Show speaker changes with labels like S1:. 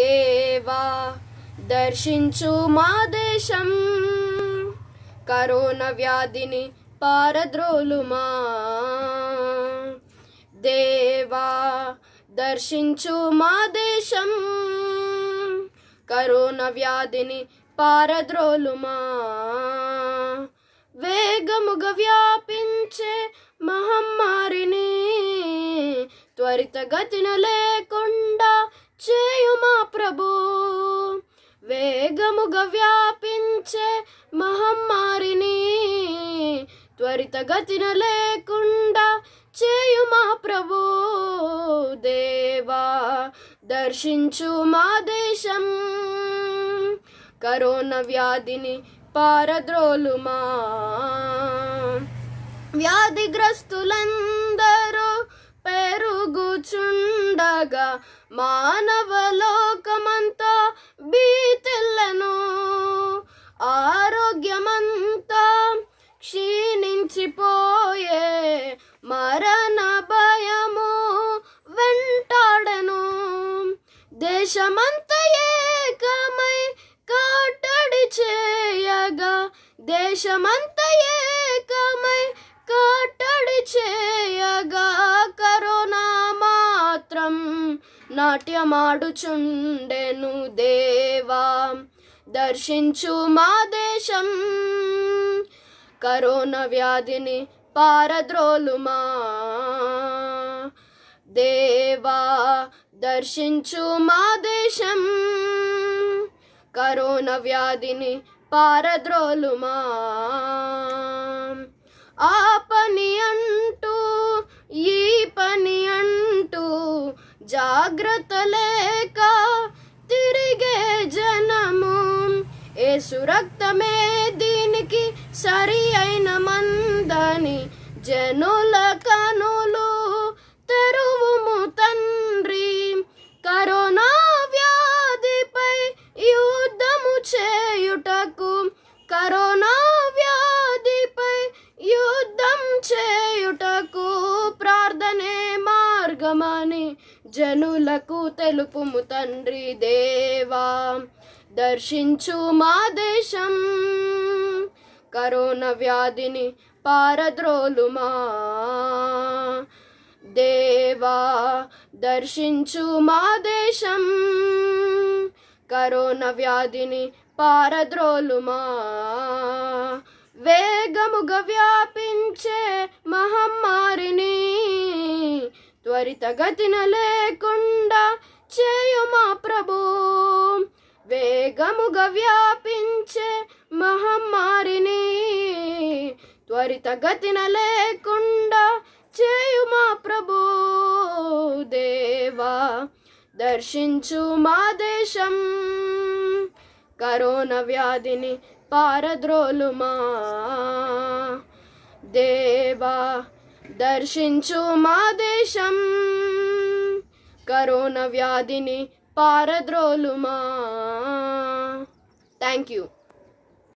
S1: దేవా దర్శించు మా దేశం కరోనా వ్యాధిని పారద్రోలుమా దేవా దర్శించు మా దేశం కరోనా వ్యాధిని పారద్రోలుమా వేగముగా వ్యాపించే మహమ్మారిని త్వరితగతిన లేకుండా చేయుమా ప్రభు వేగముగా వ్యాపించే మహమ్మారిని త్వరితగతిన లేకుండా చేయుమా ప్రభు దేవా దర్శించు మా దేశం కరోనా వ్యాధిని పారద్రోలుమా వ్యాధిగ్రస్తులందరూ పెరుగుచుండ మానవ లోకమంతా బీతెల్లను ఆరోగ్యమంతా క్షీణించిపోయే మరణ భయము వెంటాడను దేశమంత ఏకమై కాటడి చేయగా దేశమంత ఏకమై కాటడి చేయగా కరోనా నాట్యమాడుచుండెను దేవా దర్శించు మా దేశం కరోనా వ్యాధిని పారద్రోలుమా దేవా దర్శించు మా దేశం కరోనా వ్యాధిని పారద్రోలుమా ఆపనియ जागृत लेका तिरगे जनमुम ए सुरक्त में दिन की सरी ऐन मंदनी जनुल జనులకు తెలుపుము తండ్రి దేవా దర్శించు మా దేశం కరోనా వ్యాధిని పారద్రోలుమా దేవా దర్శించు మా దేశం కరోనా వ్యాధిని పారద్రోలుమా వేగముగా వ్యాపించే మహమ్మ గతిన లేకుండా చేయుమా ప్రభు వేగముగా వ్యాపించే మహమ్మారిని త్వరితగతిన లేకుండా చేయు మా ప్రభు దేవా దర్శించు మా దేశం కరోనా వ్యాధిని పారద్రోలుమా దేవా దర్శించు మా దేశం కరోనా వ్యాధిని పారద్రోలుమా థ్యాంక్ యూ